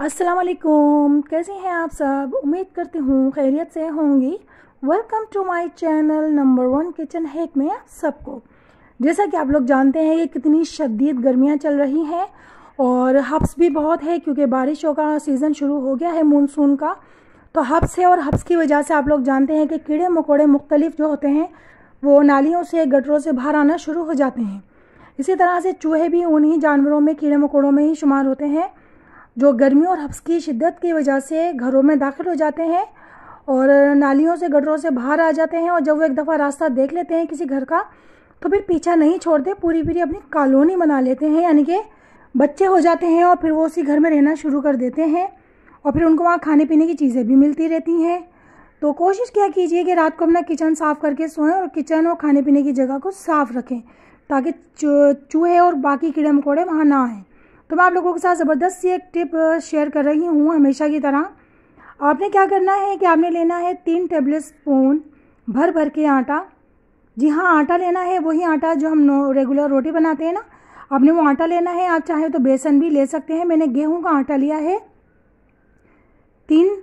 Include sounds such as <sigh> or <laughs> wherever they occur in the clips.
अस्सलाम वालेकुम कैसे हैं आप सब उम्मीद करती हूँ खैरियत से होंगी welcome to my channel number one kitchen hack में सबको जैसा कि आप लोग जानते हैं कि कितनी शदीद गर्मियाँ चल रही हैं और हब्स भी बहुत है क्योंकि बारिशों का सीज़न शुरू हो गया है मानसून का तो हब्स है और हब्स की वजह से आप लोग जानते हैं कि कीड़े मकोड़े मुख्तलिफ जो होते हैं वो नालियों से गटरों से बाहर आना शुरू हो जाते हैं इसी तरह से चूहे भी उन्हीं जानवरों में कीड़े मकोड़ों में ही शुमार होते हैं जो गर्मी और हफ्स की शिद्दत की वजह से घरों में दाखिल हो जाते हैं और नालियों से गटरों से बाहर आ जाते हैं और जब वो एक दफ़ा रास्ता देख लेते हैं किसी घर का तो फिर पीछा नहीं छोड़ते पूरी पूरी अपनी कॉलोनी बना लेते हैं यानी कि बच्चे हो जाते हैं और फिर वो उसी घर में रहना शुरू कर देते हैं और फिर उनको वहाँ खाने पीने की चीज़ें भी मिलती रहती हैं तो कोशिश क्या कीजिए कि रात को अपना किचन साफ़ करके सोएं और किचन और खाने पीने की जगह को साफ़ रखें ताकि चूहे और बाकी कीड़े मकोड़े वहाँ ना आएँ तो मैं आप लोगों के साथ ज़बरदस्त सी एक टिप शेयर कर रही हूँ हमेशा की तरह आपने क्या करना है कि आपने लेना है तीन टेबल स्पून भर भर के आटा जी हाँ आटा लेना है वही आटा जो हम रेगुलर रोटी बनाते हैं ना आपने वो आटा लेना है आप चाहे तो बेसन भी ले सकते हैं मैंने गेहूं का आटा लिया है तीन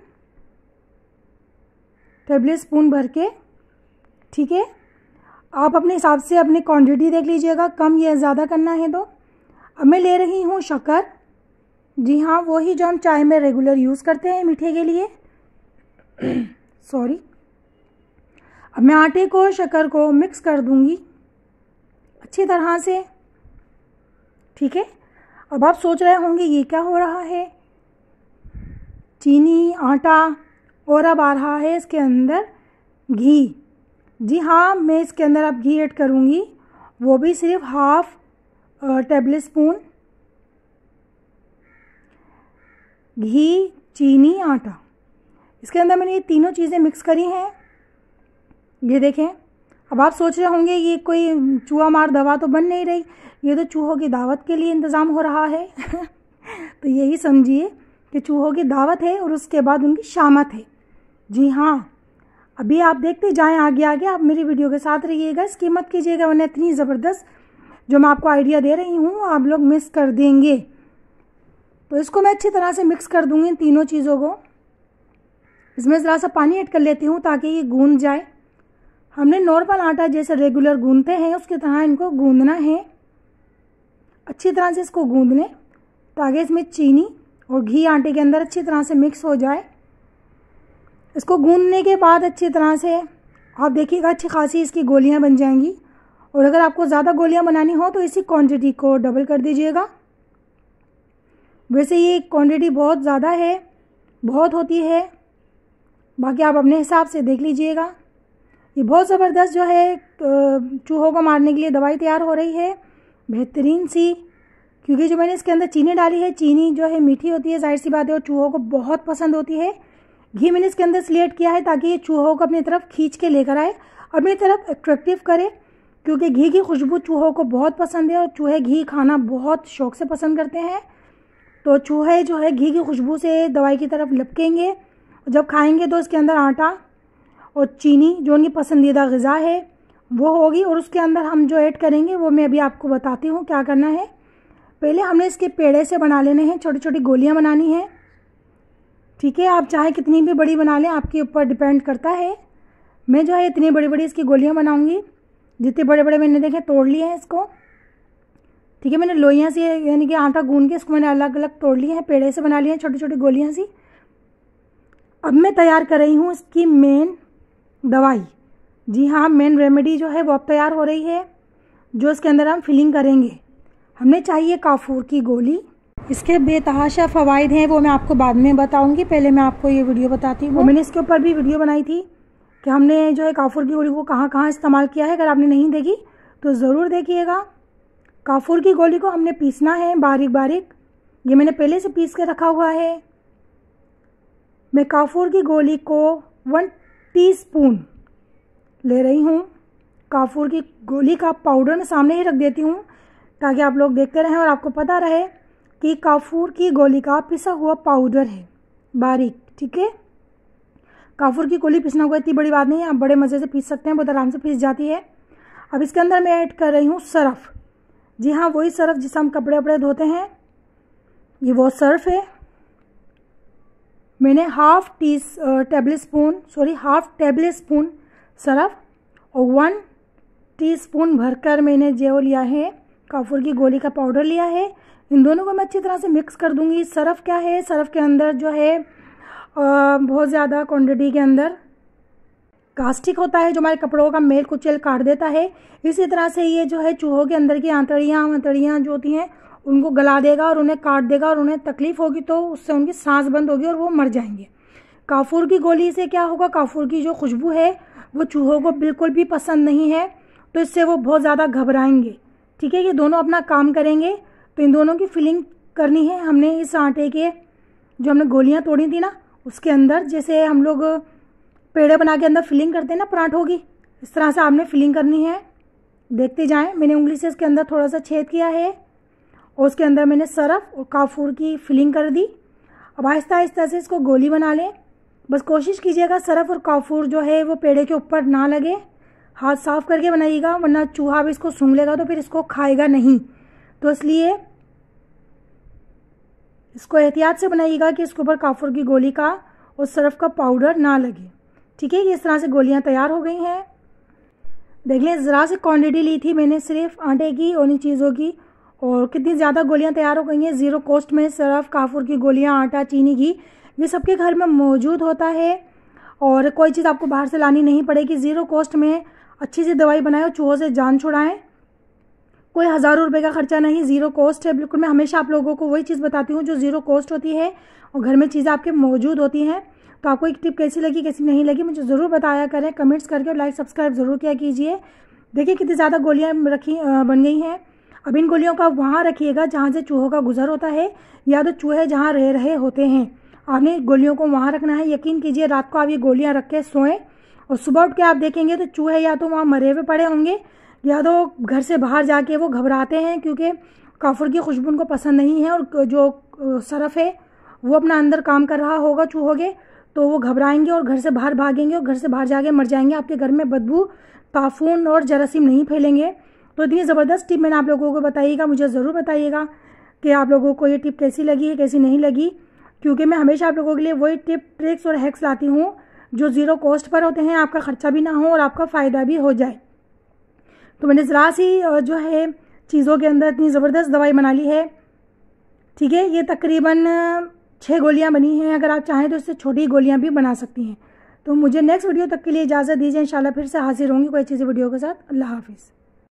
टेबल स्पून भर के ठीक है आप अपने हिसाब से अपनी क्वांटिटी देख लीजिएगा कम या ज़्यादा करना है तो अब मैं ले रही हूँ शक्कर जी हाँ वही जो हम चाय में रेगुलर यूज़ करते हैं मीठे के लिए सॉरी <clears throat> अब मैं आटे को शक्कर को मिक्स कर दूँगी अच्छी तरह से ठीक है अब आप सोच रहे होंगे ये क्या हो रहा है चीनी आटा और अब आ रहा है इसके अंदर घी जी हाँ मैं इसके अंदर अब घी ऐड करूँगी वो भी सिर्फ हाफ़ टेबल स्पून घी चीनी आटा इसके अंदर मैंने ये तीनों चीज़ें मिक्स करी हैं ये देखें अब आप सोच रहे होंगे ये कोई चूहा मार दवा तो बन नहीं रही ये तो चूहों की दावत के लिए इंतज़ाम हो रहा है <laughs> तो यही समझिए कि चूहों की दावत है और उसके बाद उनकी शामत है जी हाँ अभी आप देखते जाएं आगे आगे आप मेरी वीडियो के साथ रहिएगा इसकी मत कीजिएगा वरना इतनी ज़बरदस्त जो मैं आपको आइडिया दे रही हूँ आप लोग मिस कर देंगे तो इसको मैं अच्छी तरह से मिक्स कर दूँगी इन तीनों चीज़ों को इसमें ज़रा सा पानी ऐड कर लेती हूँ ताकि ये गूंद जाए हमने नॉर्मल आटा जैसे रेगुलर गूंदते हैं उसकी तरह इनको गूंदना है अच्छी तरह से इसको गूंद लें ताकि इसमें चीनी और घी आटे के अंदर अच्छी तरह से मिक्स हो जाए इसको गूंदने के बाद अच्छी तरह से आप देखिएगा अच्छी खासी इसकी गोलियाँ बन जाएंगी और अगर आपको ज़्यादा गोलियाँ बनानी हो तो इसी क्वांटिटी को डबल कर दीजिएगा वैसे ये क्वांटिटी बहुत ज़्यादा है बहुत होती है बाकी आप अपने हिसाब से देख लीजिएगा ये बहुत ज़बरदस्त जो है चूहों को मारने के लिए दवाई तैयार हो रही है बेहतरीन सी क्योंकि जो मैंने इसके अंदर चीनी डाली है चीनी जो है मीठी होती है जाहिर सी बात है और चूहों को बहुत पसंद होती है घी मैंने इसके अंदर सिलेक्ट किया है ताकि ये चूहों को अपनी तरफ खींच के लेकर आए और तरफ अट्रैक्टिव करे क्योंकि घी की खुशबू चूहों को बहुत पसंद है और चूहे घी खाना बहुत शौक से पसंद करते हैं तो चूहे जो है घी की खुशबू से दवाई की तरफ लपकेंगे जब खाएंगे तो इसके अंदर आटा और चीनी जो उनकी पसंदीदा गज़ा है वो होगी और उसके अंदर हम जो ऐड करेंगे वो मैं अभी आपको बताती हूँ क्या करना है पहले हमने इसके पेड़े से बना लेने हैं छोटी छोटी गोलियाँ बनानी हैं ठीक है आप चाहे कितनी भी बड़ी बना लें आपके ऊपर डिपेंड करता है मैं जो है इतनी बड़ी बड़ी इसकी गोलियाँ बनाऊँगी जितने बड़े बड़े मैंने देखे तोड़ लिए हैं इसको ठीक है मैंने लोहियाँ सी यानी कि आटा गून के इसको मैंने अलग अलग तोड़ लिए हैं पेड़े से बना लिए हैं छोटी छोटी गोलियाँ सी अब मैं तैयार कर रही हूँ इसकी मेन दवाई जी हाँ मेन रेमेडी जो है वो अब तैयार हो रही है जो इसके अंदर हम फिलिंग करेंगे हमें चाहिए काफूर की गोली इसके बेतहाशा फ़वाद हैं वो मैं आपको बाद में बताऊंगी पहले मैं आपको ये वीडियो बताती हूँ मैंने इसके ऊपर भी वीडियो बनाई थी कि हमने जो है काफूर की गोली को कहाँ कहाँ इस्तेमाल किया है अगर आपने नहीं देखी तो ज़रूर देखिएगा काफूर की गोली को हमने पीसना है बारीक बारीक ये मैंने पहले से पीस के रखा हुआ है मैं काफूर की गोली को वन टीस्पून ले रही हूँ काफूर की गोली का पाउडर मैं सामने ही रख देती हूँ ताकि आप लोग देखते रहें और आपको पता रहे कि काफूर की गोली का पिसा हुआ पाउडर है बारीक ठीक है काफूर की गोली पीसना कोई इतनी बड़ी बात नहीं है आप बड़े मज़े से पीस सकते हैं बहुत आराम से पीस जाती है अब इसके अंदर मैं ऐड कर रही हूँ सर्फ जी हाँ वही सर्फ जिससे हम कपड़े वपड़े धोते हैं ये वो सर्फ है मैंने half tea tablespoon sorry half tablespoon Surf और वन टीस्पून भरकर मैंने जो लिया है काफूर की गोली का पाउडर लिया है इन दोनों को मैं अच्छी तरह से मिक्स कर दूंगी सर्फ क्या है सर्फ के अंदर जो है बहुत ज़्यादा क्वांटिटी के अंदर कास्टिक होता है जो हमारे कपड़ों का मेल कुचेल काट देता है इसी तरह से ये जो है चूहों के अंदर की आंतड़ियाँ आंतड़ियाँ जो होती हैं उनको गला देगा और उन्हें काट देगा और उन्हें तकलीफ़ होगी तो उससे उनकी सांस बंद होगी और वो मर जाएंगे काफूर की गोली से क्या होगा काफूर की जो खुशबू है वो चूहों को बिल्कुल भी पसंद नहीं है तो इससे वो बहुत ज़्यादा घबराएंगे ठीक है ये दोनों अपना काम करेंगे तो इन दोनों की फिलिंग करनी है हमने इस आटे के जो हमने गोलियाँ तोड़ी थी ना उसके अंदर जैसे हम लोग पेड़े बना के अंदर फिलिंग करते हैं ना पराठों की इस तरह से आपने फिलिंग करनी है देखते जाएं मैंने उंगली से इसके अंदर थोड़ा सा छेद किया है और उसके अंदर मैंने सरफ और काफूर की फिलिंग कर दी अब आहिस्ता आहिस्ता से इसको गोली बना लें बस कोशिश कीजिएगा सरफ और काफूर जो है वो पेड़े के ऊपर ना लगे हाथ साफ करके बनाइएगा वरना चूहा भी इसको सूंघ लेगा तो फिर इसको खाएगा नहीं तो इसलिए इसको एहतियात से बनाइएगा कि इसके ऊपर काफुर की गोली का और सरफ का पाउडर ना लगे ठीक है ये इस तरह से गोलियाँ तैयार हो गई हैं देख लें ज़रा सी क्वान्टिटी ली थी मैंने सिर्फ आटे की और इन चीज़ों की और कितनी ज़्यादा गोलियाँ तैयार हो गई हैं ज़ीरो कॉस्ट में सरफ काफुर की गोलियाँ आटा चीनी घी ये सबके घर में मौजूद होता है और कोई चीज़ आपको बाहर से लानी नहीं पड़ेगी ज़ीरो कॉस्ट में अच्छी सी दवाई बनाए और चूहों से जान छुड़ाएँ कोई हज़ारों रुपए का खर्चा नहीं ज़ीरो कॉस्ट है बिल्कुल मैं हमेशा आप लोगों को वही चीज़ बताती हूँ जो ज़ीरो कॉस्ट होती है और घर में चीज़ें आपके मौजूद होती हैं तो आपको एक टिप कैसी लगी कैसी नहीं लगी मुझे ज़रूर बताया करें कमेंट्स करके और लाइक सब्सक्राइब ज़रूर किया कीजिए देखिए कितनी ज़्यादा गोलियाँ रखी बन गई हैं अब इन गोलियों को आप वहाँ रखिएगा जहाँ से चूहों का गुजर होता है या तो चूहे जहाँ रह रहे होते हैं आपने गोलियों को वहाँ रखना है यकीन कीजिए रात को आप ये गोलियाँ रख के सोएं और सुबह उठ के आप देखेंगे तो चूहे या तो वहाँ मरे हुए पड़े होंगे या तो घर से बाहर जाके वो घबराते हैं क्योंकि काफुर की खुशबू उनको पसंद नहीं है और जो सरफ है वो अपना अंदर काम कर रहा होगा चूहोगे तो वो घबराएंगे और घर से बाहर भागेंगे और घर से बाहर जाके मर जाएंगे आपके घर में बदबू ताफून और जरासीम नहीं फैलेंगे तो इतनी ज़बरदस्त टिप मैंने आप लोगों को बताइएगा मुझे ज़रूर बताइएगा कि आप लोगों को ये टिप कैसी लगी है कैसी नहीं लगी क्योंकि मैं हमेशा आप लोगों के लिए वही टिप ट्रिक्स और हैक्स लाती हूँ जो ज़ीरो कॉस्ट पर होते हैं आपका खर्चा भी ना हो और आपका फ़ायदा भी हो जाए तो मैंने ज़रा सी जो है चीज़ों के अंदर इतनी ज़बरदस्त दवाई बना ली है ठीक है ये तकरीबन छः गोलियाँ बनी हैं अगर आप चाहें तो इससे छोटी गोलियाँ भी बना सकती हैं तो मुझे नेक्स्ट वीडियो तक के लिए इजाज़त दीजिए इंशाल्लाह फिर से हाजिर होंगी कोई अच्छी सी वीडियो के साथ अल्लाह हाफिज़